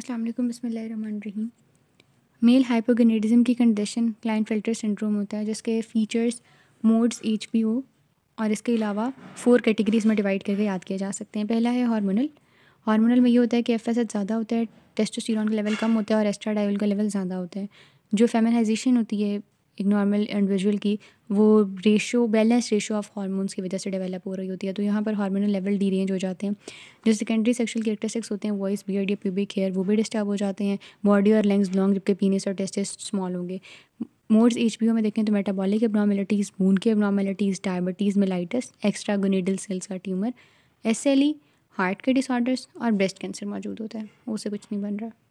अस्सलाम बसमीम मेल हाइपोगनेटिज़म की कंडीशन क्लाइन फिल्टर सिंड्रोम होता है जिसके features modes H P O और इसके अलावा फोर कैटेगरीज में डिवाइड करके याद किए जा सकते हैं पहला है हार्मोनल हार्मोनल में ये होता है कि एफ एस ज़्यादा होता है टेस्टोस्टेरोन का लेवल कम होता है और एस्ट्राडाइल का लेवल ज़्यादा होता है जो फेमिनाइजेशन होती है एक नॉर्मल इंडिविजुअल की वो ratio balance ratio of hormones की वजह से डेवलप हो रही होती है तो यहाँ पर हार्मोनल लेवल रेंज हो जाते हैं जो सेकेंडरी सेक्शुअल कैरेक्टरिस्टिक्स होते हैं वॉइस बियर्ड या प्यूबिक हेयर वो भी डिस्टर्ब हो जाते हैं बॉडी और लेंग्स लॉन्ग जबकि पीनेस और टेस्टिस स्मॉल होंगे मोड्स एच में देखें तो मेटाबॉलिक एबनॉर्मेलिटीज़ मून की abnormalities diabetes mellitus extra gonadal cells का ट्यूमर एस हार्ट के डिसऑर्डर्स और ब्रेस्ट कैंसर मौजूद होता है उसे कुछ नहीं बन रहा